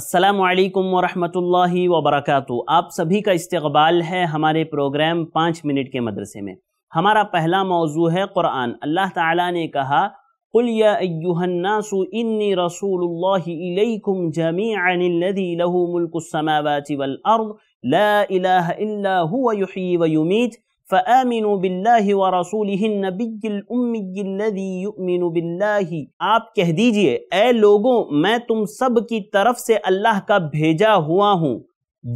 السلام علیکم ورحمۃ اللہ وبرکاتہ آپ سبھی کا استقبال ہے ہمارے پروگرام پانچ منٹ کے مدرسے میں ہمارا پہلا موضوع ہے قرآن اللہ تعالیٰ نے کہا قل یا ایوہ الناس انی رسول اللہ علیکم جميعا الذي له ملک السماوات والارض لا الہ الا هو یحیی ویمیت فآمنوا باللہ ورسولہ النبی الامی الذی یؤمن باللہ آپ کہہ دیجئے اے لوگوں میں تم سب کی طرف سے اللہ کا بھیجا ہوا ہوں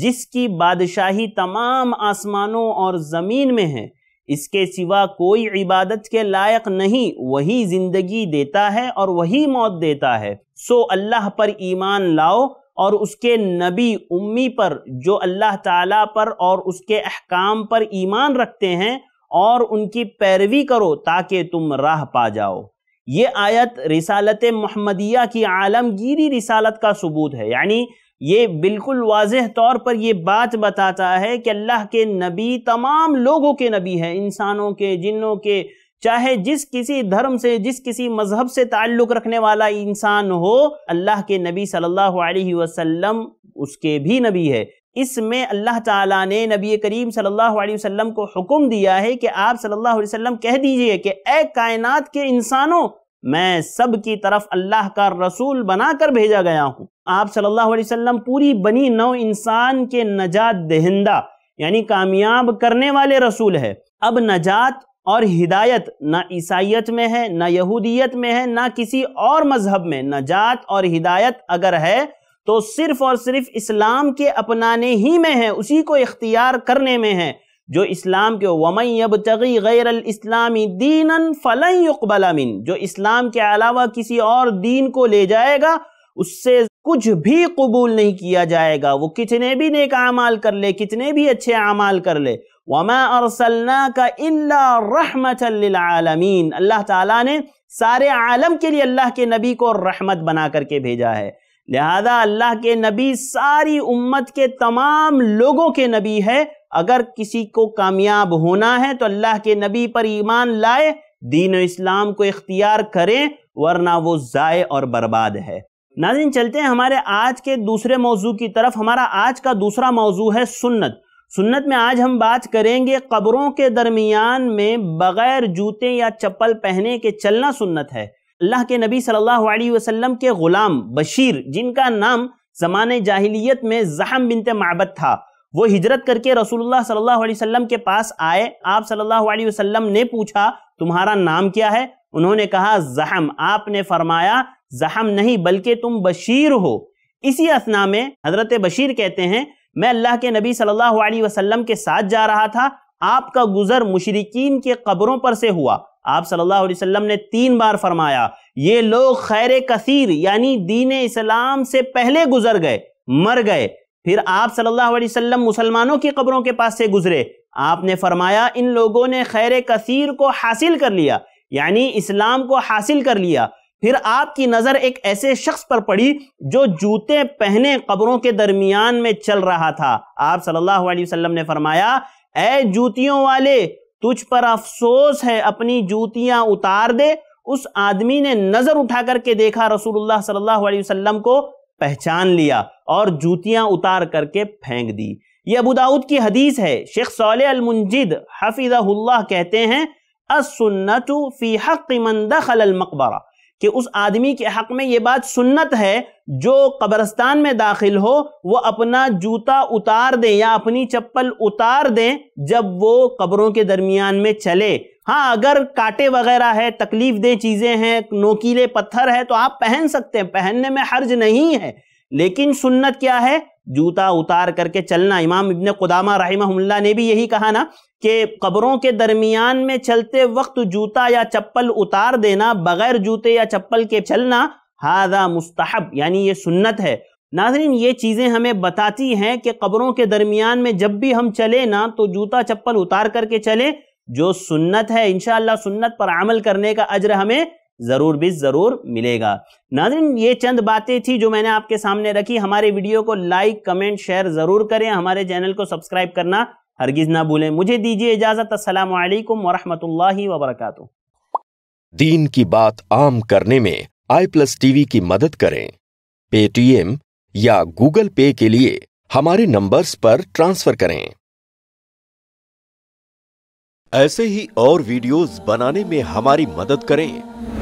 جس کی بادشاہی تمام آسمانوں اور زمین میں ہے اس کے سوا کوئی عبادت کے لائق نہیں وہی زندگی دیتا ہے اور وہی موت دیتا ہے سو اللہ پر ایمان لاؤ اور اس کے نبی امی پر جو اللہ تعالیٰ پر اور اس کے احکام پر ایمان رکھتے ہیں اور ان کی پیروی کرو تاکہ تم راہ پا جاؤ یہ آیت رسالت محمدیہ کی عالمگیری رسالت کا ثبوت ہے یعنی یہ بالکل واضح طور پر یہ بات بتاتا ہے کہ اللہ کے نبی تمام لوگوں کے نبی ہیں انسانوں کے جنوں کے چاہے جس کسی دھرم سے جس کسی مذہب سے تعلق رکھنے والا انسان ہو اللہ کے نبی صلی اللہ علیہ وسلم اس کے بھی نبی ہے اس میں اللہ تعالیٰ نے نبی کریم صلی اللہ علیہ وسلم کو حکم دیا ہے کہ آپ صلی اللہ علیہ وسلم کہہ دیجئے کہ اے کائنات کے انسانوں میں سب کی طرف اللہ کا رسول بنا کر بھیجا گیا ہوں آپ صلی اللہ علیہ وسلم پوری بنی نو انسان کے نجات دہندہ یعنی کامیاب کرنے والے رسول ہے اب نجات اور ہدایت نہ عیسائیت میں ہے نہ یہودیت میں ہے نہ کسی اور مذہب میں نجات اور ہدایت اگر ہے تو صرف اور صرف اسلام کے اپنانے ہی میں ہے اسی کو اختیار کرنے میں ہے جو اسلام کے وَمَنْ يَبْتَغِي غَيْرَ غیر دِينًا دینا يُقْبَلَ مِن جو اسلام کے علاوہ کسی اور دین کو لے جائے گا اس سے کچھ بھی قبول نہیں کیا جائے گا وہ کتنے بھی نیک اعمال کر لے کتنے بھی اچھے اعمال کر لے ارسلناك الا اللہ عالمین اللہ تعالیٰ نے سارے عالم کے لیے اللہ کے نبی کو رحمت بنا کر کے بھیجا ہے لہذا اللہ کے نبی ساری امت کے تمام لوگوں کے نبی ہے اگر کسی کو کامیاب ہونا ہے تو اللہ کے نبی پر ایمان لائے دین و اسلام کو اختیار کریں ورنہ وہ ضائع اور برباد ہے ناظرین چلتے ہیں ہمارے آج کے دوسرے موضوع کی طرف ہمارا آج کا دوسرا موضوع ہے سنت سنت میں آج ہم بات کریں گے قبروں کے درمیان میں بغیر جوتے یا چپل پہنے کے چلنا سنت ہے اللہ کے نبی صلی اللہ علیہ وسلم کے غلام بشیر جن کا نام زمان جاہلیت میں زحم بنت معبد تھا وہ ہجرت کر کے رسول اللہ صلی اللہ علیہ وسلم کے پاس آئے آپ صلی اللہ علیہ وسلم نے پوچھا تمہارا نام کیا ہے انہوں نے کہا زحم آپ نے فرمایا زحم نہیں بلکہ تم بشیر ہو اسی اثنا میں حضرت بشیر کہتے ہیں میں اللہ کے نبی صلی اللہ علیہ وسلم کے ساتھ جا رہا تھا آپ کا گزر مشرقین کے قبروں پر سے ہوا آپ صلی اللہ علیہ وسلم نے تین بار فرمایا یہ لوگ خیر کثیر یعنی دین اسلام سے پہلے گزر گئے مر گئے پھر آپ صلی اللہ علیہ وسلم مسلمانوں کی قبروں کے پاس سے گزرے آپ نے فرمایا ان لوگوں نے خیر کثیر کو حاصل کر لیا یعنی اسلام کو حاصل کر لیا پھر آپ کی نظر ایک ایسے شخص پر پڑی جو جوتے پہنے قبروں کے درمیان میں چل رہا تھا آپ صلی اللہ علیہ وسلم نے فرمایا اے جوتیوں والے تجھ پر افسوس ہے اپنی جوتیاں اتار دے اس آدمی نے نظر اٹھا کر کے دیکھا رسول اللہ صلی اللہ علیہ وسلم کو پہچان لیا اور جوتیاں اتار کر کے پھینک دی یہ ابوداؤد کی حدیث ہے شیخ صالح المنجد حفظہ اللہ کہتے ہیں السنت فی حق من دخل المقبرہ کہ اس آدمی کے حق میں یہ بات سنت ہے جو قبرستان میں داخل ہو وہ اپنا جوتا اتار دیں یا اپنی چپل اتار دیں جب وہ قبروں کے درمیان میں چلے ہاں اگر کاٹے وغیرہ ہے تکلیف دہ چیزیں ہیں نوکیلے پتھر ہے تو آپ پہن سکتے ہیں پہننے میں حرج نہیں ہے لیکن سنت کیا ہے جوتا اتار کر کے چلنا امام ابن قدامہ رحمہ اللہ نے بھی یہی کہا نا کہ قبروں کے درمیان میں چلتے وقت جوتا یا چپل اتار دینا بغیر جوتے یا چپل کے چلنا ہاضا مستحب یعنی یہ سنت ہے ناظرین یہ چیزیں ہمیں بتاتی ہیں کہ قبروں کے درمیان میں جب بھی ہم چلیں نا تو جوتا چپل اتار کر کے چلیں جو سنت ہے انشاءاللہ سنت پر عمل کرنے کا عجر ہمیں ضرور بھی ضرور ملے گا ناظرین یہ چند باتیں تھیں جو میں نے آپ کے سامنے رکھی ہمارے ویڈیو کو لائک کمنٹ شیئر ضرور کریں ہمارے چینل کو سبسکرائب کرنا ہرگز نہ بھولیں مجھے دیجیے اجازت السلام علیکم ورحمۃ اللہ وبرکاتہ دین کی بات عام کرنے میں آئی پلس ٹی وی کی مدد کریں پے ٹی ایم یا گوگل پے کے لیے ہمارے نمبرز پر ٹرانسفر کریں ایسے ہی اور ویڈیوز بنانے میں ہماری مدد کریں